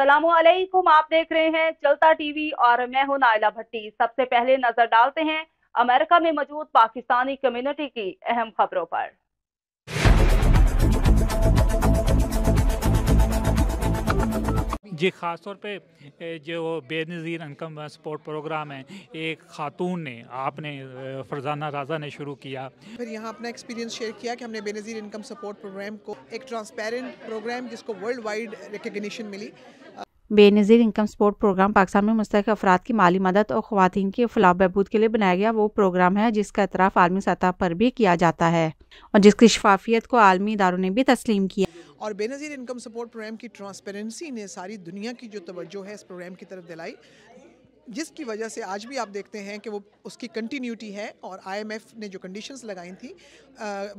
असलम आप देख रहे हैं चलता टीवी और मैं हूं नायला भट्टी सबसे पहले नजर डालते हैं अमेरिका में मौजूद पाकिस्तानी कम्युनिटी की अहम खबरों पर जी ख़ास तौर पे जो बेनज़ीर इनकम सपोर्ट प्रोग्राम है एक खातून ने आपने फरजाना राजा ने शुरू किया फिर यहाँ अपना एक्सपीरियंस शेयर किया कि हमने बेनज़ीर इनकम सपोर्ट प्रोग्राम को एक ट्रांसपेरेंट प्रोग्राम जिसको वर्ल्ड वाइड रिकगनीशन मिली Benazir Income Support Programme Pakistan में मुस्तक अफराद की माली मदद और खुवान के फलाह बहबूद के लिए बनाया गया वो प्रोग्राम है जिसका अतराफ़ आलमी सतह पर भी किया जाता है और जिसकी शफाफियत को आलमी इदारों ने भी तस्लीम किया और बेनज़ीर इनकम सपोर्ट प्रोग्राम की ट्रांसपेरेंसी ने सारी दुनिया की जो तवज्जो है इस प्रोग्राम की तरफ दिलाई जिसकी वजह से आज भी आप देखते हैं कि वो उसकी कंटिन्यूटी है और आईएमएफ ने जो कंडीशंस लगाई थी आ, आ,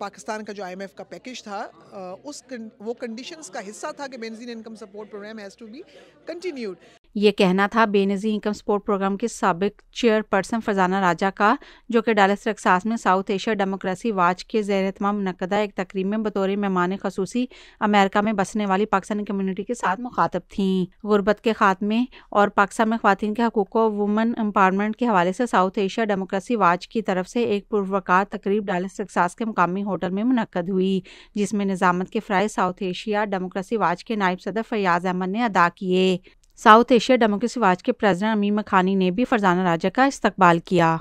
पाकिस्तान का जो आईएमएफ का पैकेज था आ, उस वो कंडीशंस का हिस्सा था कि Benazir Income Support Programme has to be continued ये कहना था बेनजी इनकम सपोर्ट प्रोग्राम के सबक चेयरपर्सन फरजाना राजा का जो कि डालस रक्सास में साउथ एशिया डेमोक्रेसी वाच के जैर अहतमाम मनदा एक तकरीब में बतौर मेहमान खसूसी अमेरिका में बसने वाली पाकिस्तानी कम्यूनिटी के साथ मुखातब थी गुर्बत के खात्मे और पाकिस्तान में खातन के हकूक और वुमेन एम्पावरमेंट के हवाले से साउथ एशिया डेमोक्रेसी वाच की तरफ से एक पुरवकार तकरीब डालस रक्सास के मुकामी होटल में मनकद हुई जिसमें निज़ामत के Faraz South Asia Democracy Watch के नायब सदर फयाज अहमद ने अदा किए साउथ एशिया डेमोक्रेसी वाच के प्रेसिडेंट अमीम खानी ने भी फरजाना राजा का इस्तकबाल किया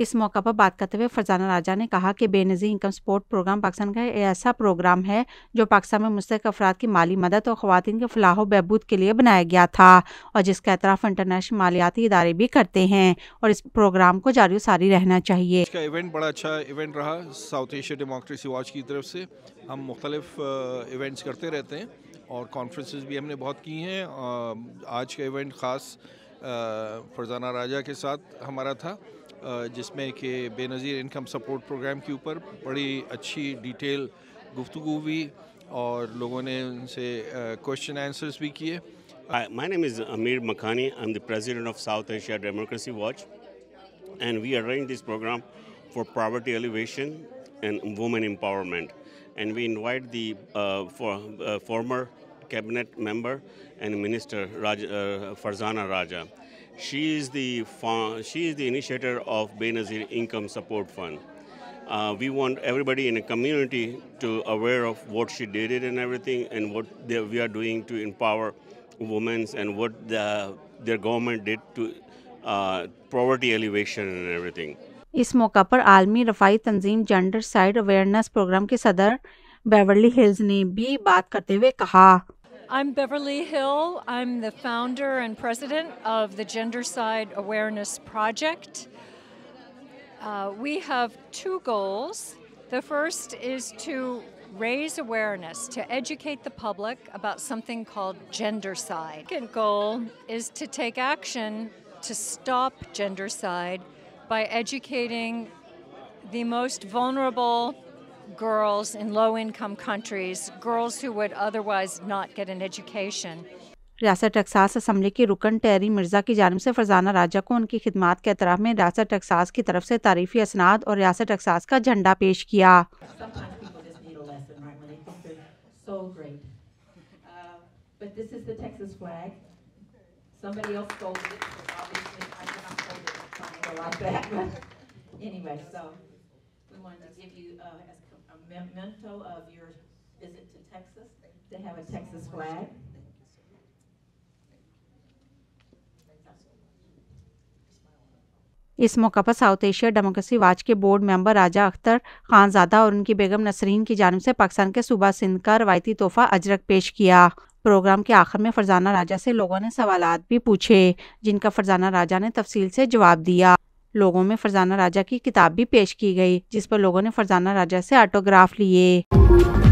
इस मौका पर बात करते हुए फरजाना राजा ने कहा कि Benazir Income Support Programme Pakistan का ऐसा प्रोग्राम है जो पाकिस्तान में मुस्तक अफराद की माली मदद और खुवान के फलाह बहबूद के लिए बनाया गया था और जिसका एतराफ़ इंटरनेशनल मालियाती इदारे भी करते हैं और इस प्रोग्राम को जारी सारी रहना चाहिए इसका इवेंट बड़ा अच्छा इवेंट रहा साउथ एशिया डेमोक्रेसी वॉच की तरफ से हम मुख्तलिफ इवेंट्स करते रहते हैं और कॉन्फ्रेंसेस भी हमने बहुत की हैं आज का इवेंट ख़ास फरजाना राजा के साथ हमारा था जिसमें कि बेनज़ीर इनकम सपोर्ट प्रोग्राम के ऊपर बड़ी अच्छी डिटेल गुफ्तु हुई और लोगों ने उनसे क्वेश्चन आंसर्स भी किए my name is Amir Makhani I am the president of South Asia Democracy Watch and we arrange this programme for poverty alleviation and women empowerment and we invite the former cabinet member and Minister uh, Farzana Raja. She is the she is the initiator of Benazir Income Support Fund. Uh, we want everybody in the community to aware of what she did it and everything, and what they, we are doing to empower women and what the, their government did to uh, poverty elevation and everything. इस मौके पर आलमी रफाई तंजीम gender side awareness programme के सदर Beverly hills ने भी बात करते हुए कहा I'm Beverly Hill. I'm the founder and president of the Side Awareness Project. Uh, we have two goals. The first is to raise awareness, to educate the public about something called gendercide. The second goal is to take action to stop gendercide by educating the most vulnerable girls in low income countries, girls who would otherwise not get an education. रियासत टक्सास assembly की रुकन टेरी मिर्ज़ा की जानब से फरजाना राजा को उनकी खिदमत के अतराफ में रियासत टक्सास की तरफ से तारीफ़ी असनाद और रियासत टक्सास का झंडा पेश किया uh, Anyway, so we wanted to give you uh, memento of your visit to Texas. to have a Texas flag. इस मौका पर साउथ एशिया डेमोक्रेसी वाच के बोर्ड मेंबर राजा अख्तर खानजादा और उनकी बेगम नसरीन की जानब से पाकिस्तान के सूबा सिंध का रवायती तोहफा अजरक पेश किया प्रोग्राम के आखिर में फरजाना राजा से लोगों ने सवाल भी पूछे जिनका फरजाना राजा ने तफसील से जवाब दिया लोगों में फरजाना राजा की किताब भी पेश की गई जिस पर लोगों ने फरजाना राजा से ऑटोग्राफ लिए